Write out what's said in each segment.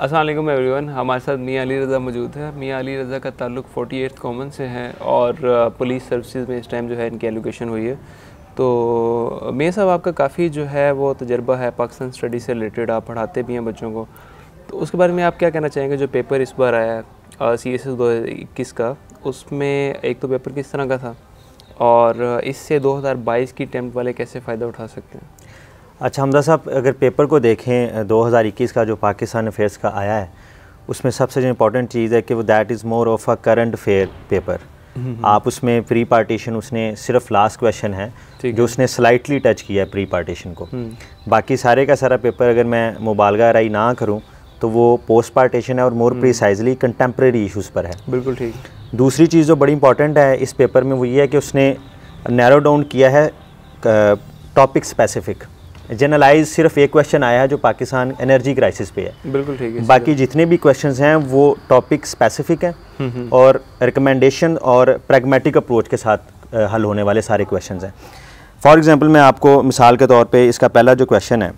Aslam every one हमारे साथ मियाँ अली रज़ा मौजूद है मियाँ अली रज़ा का ताल्लुक फ़ोटी एट कॉमन से है और पुलिस सर्विसेज में इस टाइम जो है इनकी एलोकेशन हुई है तो मियाँ साहब आपका काफ़ी जो है वो तजर्बा है पाकिस्तान स्टडी से रिलेटेड आप पढ़ाते भी हैं बच्चों को तो उसके बारे में आप क्या कहना चाहेंगे जो पेपर इस बार आया है सी एस एस दो हज़ार इक्कीस का उसमें एक तो पेपर किस तरह का था और इससे बाईस की अटैम्प्ट वाले कैसे फ़ायदा उठा सकते हैं अच्छा हमदा साहब अगर पेपर को देखें 2021 का जो पाकिस्तान अफेयर्स का आया है उसमें सबसे जो इम्पोर्टेंट चीज़ है कि वो that is more of a current affair paper आप उसमें प्री पार्टीशन उसने सिर्फ लास्ट क्वेश्चन है जो उसने स्लाइटली टच किया है प्री पार्टीशन को हम्म। बाकी सारे का सारा पेपर अगर मैं मुबालगा रही ना करूँ तो वो पोस्ट पार्टीशन है और मोर प्रिसाइजली कंटेम्प्रेरी इशूज़ पर है बिल्कुल ठीक दूसरी चीज़ जो बड़ी इंपॉर्टेंट है इस पेपर में वो ये है कि उसने नैरो डाउन किया है टॉपिक स्पेसिफिक जनरलाइज सिर्फ एक क्वेश्चन आया है जो पाकिस्तान एनर्जी क्राइसिस पे है बिल्कुल ठीक है बाकी जितने भी क्वेश्चन हैं वो टॉपिक स्पेसिफिक हैं हम्म, हम्म। और रिकमेंडेशन और प्रैग्मेटिक अप्रोच के साथ हल होने वाले सारे क्वेश्चन हैं फॉर एग्ज़ाम्पल मैं आपको मिसाल के तौर पर इसका पहला जो क्वेश्चन है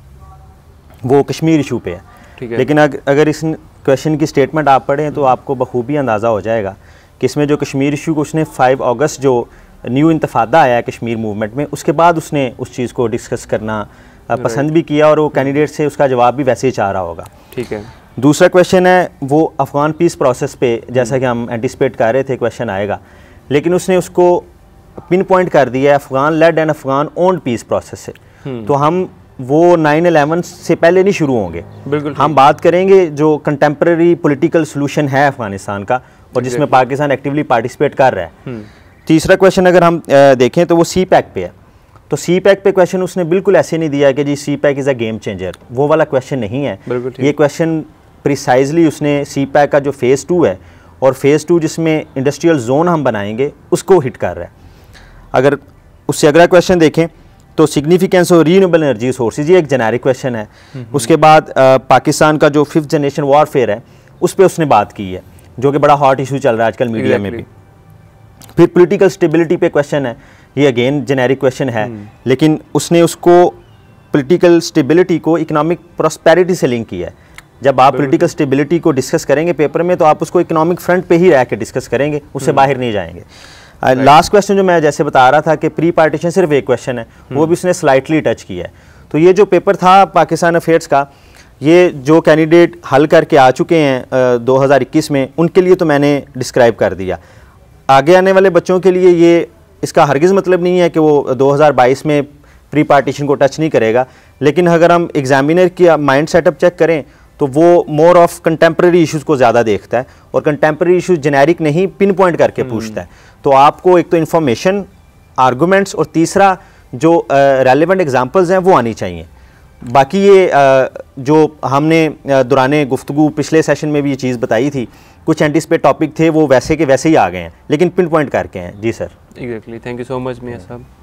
वो कश्मीर इशू पे है ठीक है लेकिन अग, अगर इस क्वेश्चन की स्टेटमेंट आप पढ़ें तो आपको बखूबी अंदाज़ा हो जाएगा कि इसमें जो कश्मीर इशू को उसने फाइव अगस्त जो न्यू इंतफादा आया कश्मीर मूवमेंट में उसके बाद उसने उस चीज़ को डिस्कस करना पसंद भी किया और वो कैंडिडेट से उसका जवाब भी वैसे ही चाह रहा होगा ठीक है दूसरा क्वेश्चन है वो अफगान पीस प्रोसेस पे जैसा कि हम एंटिसपेट कर रहे थे क्वेश्चन आएगा लेकिन उसने उसको पिन पॉइंट कर दिया है Afghan led and Afghan owned peace process से हम्म। तो हम वो नाइन अलेवन से पहले नहीं शुरू होंगे बिल्कुल हम बात करेंगे जो कंटेम्प्रेरी पॉलिटिकल सोल्यूशन है अफगानिस्तान का और जिसमें पाकिस्तान एक्टिवली पार्टिसिपेट कर रहा है हम्म। तीसरा क्वेश्चन अगर हम देखें तो वो सी पैक पे है तो सी पैक पे क्वेश्चन उसने बिल्कुल ऐसे नहीं दिया कि G C pack is a game changer वो वाला क्वेश्चन नहीं है ये क्वेश्चन प्रिसाइजली उसने सी पैक का जो फेज़ टू है और फेज़ टू जिसमें इंडस्ट्रियल जोन हम बनाएंगे उसको हिट कर रहा है अगर उससे अगला क्वेश्चन देखें तो significance of renewable energy sources ये एक जेनेरिक क्वेश्चन है उसके बाद आ, पाकिस्तान का जो फिफ्थ जनरेशन वॉरफेयर है उस पर उसने बात की है जो कि बड़ा हॉट इशू चल रहा है आजकल मीडिया में भी फिर पॉलिटिकल स्टेबिलिटी पे क्वेश्चन है ये अगेन जेनेरिक क्वेश्चन है हम्म। लेकिन उसने उसको पॉलिटिकल स्टेबिलिटी को इकोनॉमिक प्रॉस्पेरिटी से लिंक किया है जब आप पॉलिटिकल स्टेबिलिटी को डिस्कस करेंगे पेपर में तो आप उसको इकोनॉमिक फ्रंट पे ही रह के डिस्कस करेंगे उससे हम्म। बाहर नहीं जाएंगे लास्ट क्वेश्चन जो मैं जैसे बता रहा था कि प्री पार्टीशन सिर्फ एक क्वेश्चन है वो हम्म। भी उसने स्लाइटली टच किया है तो ये जो पेपर था पाकिस्तान अफेयर्स का ये जो कैंडिडेट हल करके आ चुके हैं दो में उनके लिए तो मैंने डिस्क्राइब कर दिया आगे आने वाले बच्चों के लिए ये इसका हरगिज़ मतलब नहीं है कि वो 2022 में प्री पार्टीशन को टच नहीं करेगा लेकिन अगर हम एग्जामिनर की माइंड सेटअप चेक करें तो वो मोर ऑफ कंटेम्प्रेरी इश्यूज़ को ज़्यादा देखता है और कंटेम्प्रेरी इशूज़ जेनेरिक नहीं पिन पॉइंट करके हम्म। पूछता है तो आपको एक तो इन्फॉर्मेशन आर्गूमेंट्स और तीसरा जो रेलिवेंट uh, एग्जाम्पल्स हैं वो आनी चाहिए बाकी ये जो हमने दुराने गुफ्तु पिछले सेशन में भी ये चीज़ बताई थी कुछ एंटीसपेट टॉपिक थे वो वैसे के वैसे ही आ गए हैं लेकिन पिन पॉइंट करके हैं जी sir exactly thank you so much मियाँ साहब